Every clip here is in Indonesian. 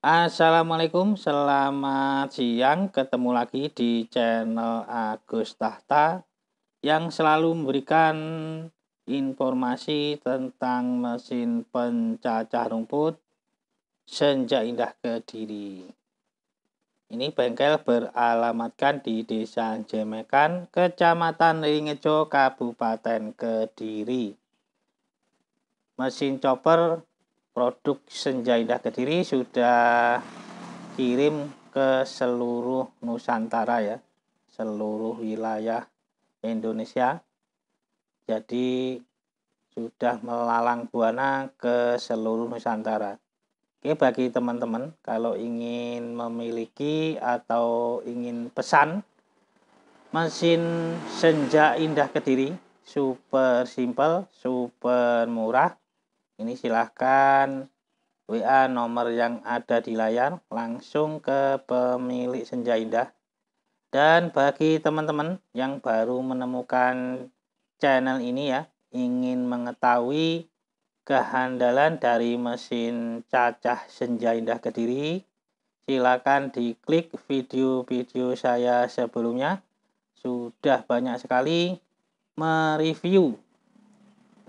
Assalamualaikum, selamat siang. Ketemu lagi di channel Agus Tahta yang selalu memberikan informasi tentang mesin pencacah rumput Senja Indah Kediri. Ini bengkel beralamatkan di Desa Jemekan, Kecamatan Ringejo, Kabupaten Kediri. Mesin chopper produk Senja Indah Kediri sudah kirim ke seluruh Nusantara ya, seluruh wilayah Indonesia. Jadi sudah melalang buana ke seluruh Nusantara. Oke, bagi teman-teman kalau ingin memiliki atau ingin pesan mesin Senja Indah Kediri super simple, super murah ini silahkan WA nomor yang ada di layar langsung ke pemilik Senja Indah. Dan bagi teman-teman yang baru menemukan channel ini ya, ingin mengetahui kehandalan dari mesin cacah Senja Indah Kediri, silakan diklik video-video saya sebelumnya. Sudah banyak sekali mereview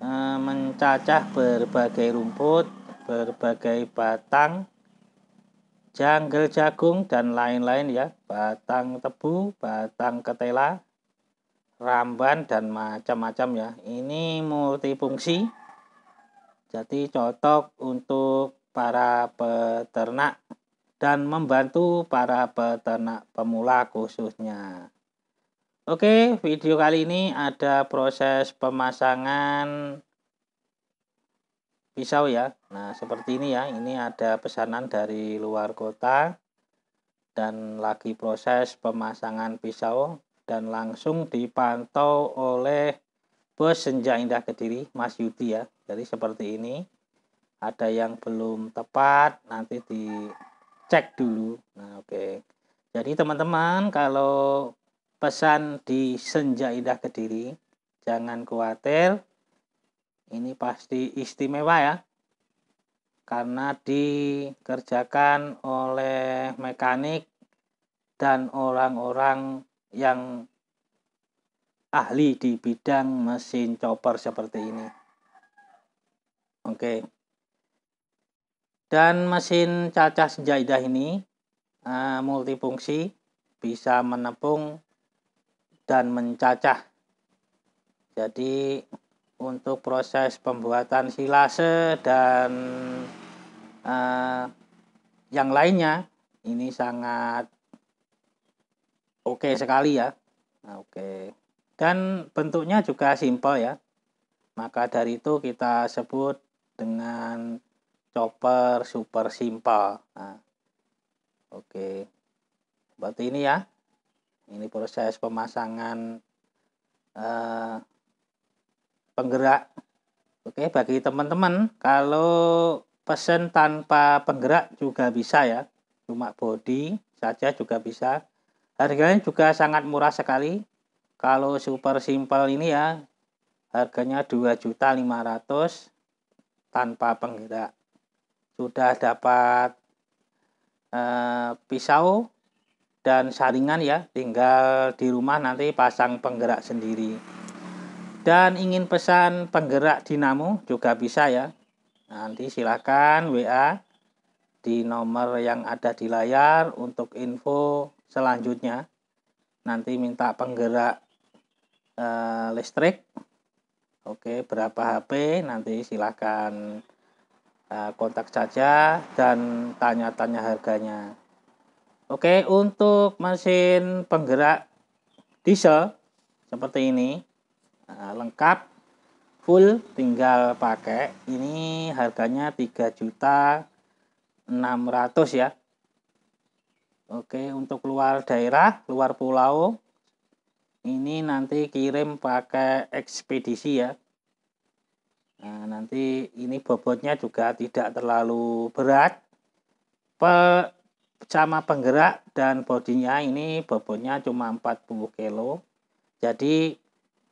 Eh, mencacah berbagai rumput, berbagai batang, janggel jagung, dan lain-lain ya, batang tebu, batang ketela, ramban, dan macam-macam ya. Ini multifungsi, jadi cocok untuk para peternak dan membantu para peternak pemula khususnya. Oke, video kali ini ada proses pemasangan pisau ya. Nah, seperti ini ya. Ini ada pesanan dari luar kota dan lagi proses pemasangan pisau dan langsung dipantau oleh bos Senja Indah Kediri, Mas Yudi ya. Jadi seperti ini. Ada yang belum tepat, nanti dicek dulu. Nah, oke. Jadi teman-teman kalau pesan di Senja Indah Kediri. Jangan khawatir, ini pasti istimewa ya. Karena dikerjakan oleh mekanik dan orang-orang yang ahli di bidang mesin chopper seperti ini. Oke. Dan mesin cacah senja ini uh, multifungsi bisa menepung dan mencacah. Jadi untuk proses pembuatan silase dan eh, yang lainnya ini sangat oke okay sekali ya. Nah, oke. Okay. Dan bentuknya juga simpel ya. Maka dari itu kita sebut dengan chopper super simple. Nah, oke. Okay. Seperti ini ya ini proses pemasangan eh, penggerak oke bagi teman-teman kalau pesen tanpa penggerak juga bisa ya cuma body saja juga bisa harganya juga sangat murah sekali kalau super simple ini ya harganya 2.500 tanpa penggerak sudah dapat eh, pisau dan saringan ya tinggal di rumah nanti pasang penggerak sendiri dan ingin pesan penggerak dinamo juga bisa ya nanti silahkan WA di nomor yang ada di layar untuk info selanjutnya nanti minta penggerak e, listrik oke berapa HP nanti silahkan e, eh, kontak saja dan tanya-tanya harganya Oke, untuk mesin penggerak diesel seperti ini eh, lengkap full tinggal pakai. Ini harganya 3 juta 600 ya. Oke, untuk luar daerah, luar pulau ini nanti kirim pakai ekspedisi ya. Nah, nanti ini bobotnya juga tidak terlalu berat sama penggerak dan bodinya ini bobotnya cuma 40 kilo jadi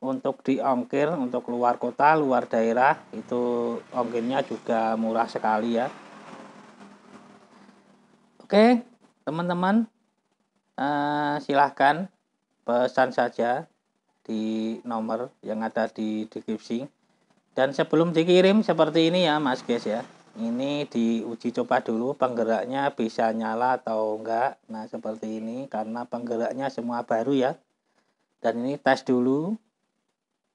untuk di ongkir untuk luar kota luar daerah itu ongkirnya juga murah sekali ya oke teman-teman eh, silahkan pesan saja di nomor yang ada di deskripsi dan sebelum dikirim seperti ini ya mas guys ya ini diuji coba dulu penggeraknya bisa nyala atau enggak nah seperti ini karena penggeraknya semua baru ya dan ini tes dulu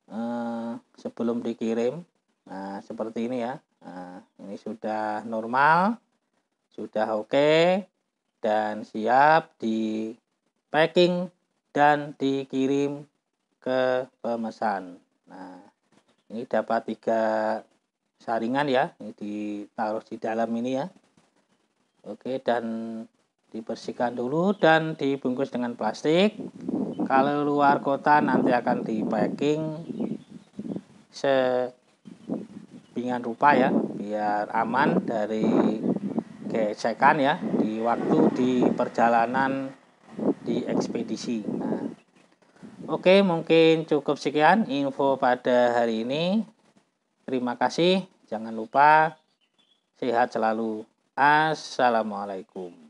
eh, sebelum dikirim nah seperti ini ya nah, ini sudah normal sudah oke okay, dan siap di packing dan dikirim ke pemesan nah ini dapat tiga saringan ya ini ditaruh di dalam ini ya oke dan dibersihkan dulu dan dibungkus dengan plastik kalau luar kota nanti akan di packing sepingan rupa ya biar aman dari gesekan ya di waktu di perjalanan di ekspedisi nah, Oke, mungkin cukup sekian info pada hari ini. Terima kasih. Jangan lupa sehat selalu. Assalamualaikum.